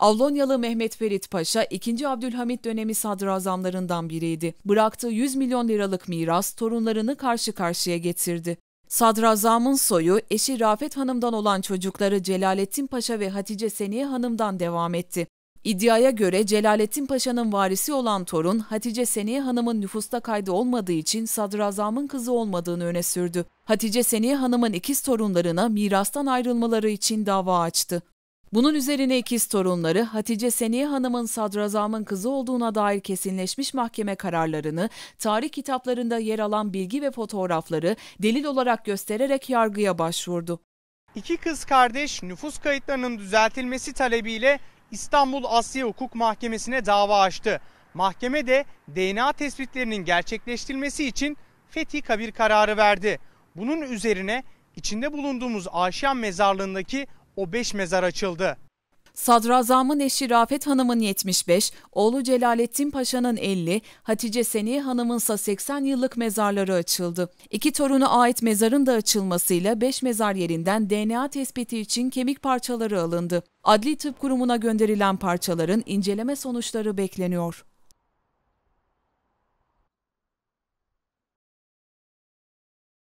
Avlonyalı Mehmet Ferit Paşa 2. Abdülhamit dönemi sadrazamlarından biriydi. Bıraktığı 100 milyon liralık miras torunlarını karşı karşıya getirdi. Sadrazamın soyu eşi Rafet Hanım'dan olan çocukları Celalettin Paşa ve Hatice Seniye Hanım'dan devam etti. İddiaya göre Celalettin Paşa'nın varisi olan torun Hatice Seniye Hanım'ın nüfusta kaydı olmadığı için sadrazamın kızı olmadığını öne sürdü. Hatice Seniye Hanım'ın ikiz torunlarına mirastan ayrılmaları için dava açtı. Bunun üzerine ikiz torunları Hatice Seniye Hanım'ın sadrazamın kızı olduğuna dair kesinleşmiş mahkeme kararlarını, tarih kitaplarında yer alan bilgi ve fotoğrafları delil olarak göstererek yargıya başvurdu. İki kız kardeş nüfus kayıtlarının düzeltilmesi talebiyle İstanbul Asya Hukuk Mahkemesi'ne dava açtı. Mahkeme de DNA tespitlerinin gerçekleştirilmesi için fethi kabir kararı verdi. Bunun üzerine içinde bulunduğumuz Aşiyan mezarlığındaki o 5 mezar açıldı. Sadrazamın eşi Rafet Hanım'ın 75, oğlu Celalettin Paşa'nın 50, Hatice Seni ise 80 yıllık mezarları açıldı. İki torunu ait mezarın da açılmasıyla 5 mezar yerinden DNA tespiti için kemik parçaları alındı. Adli Tıp Kurumu'na gönderilen parçaların inceleme sonuçları bekleniyor.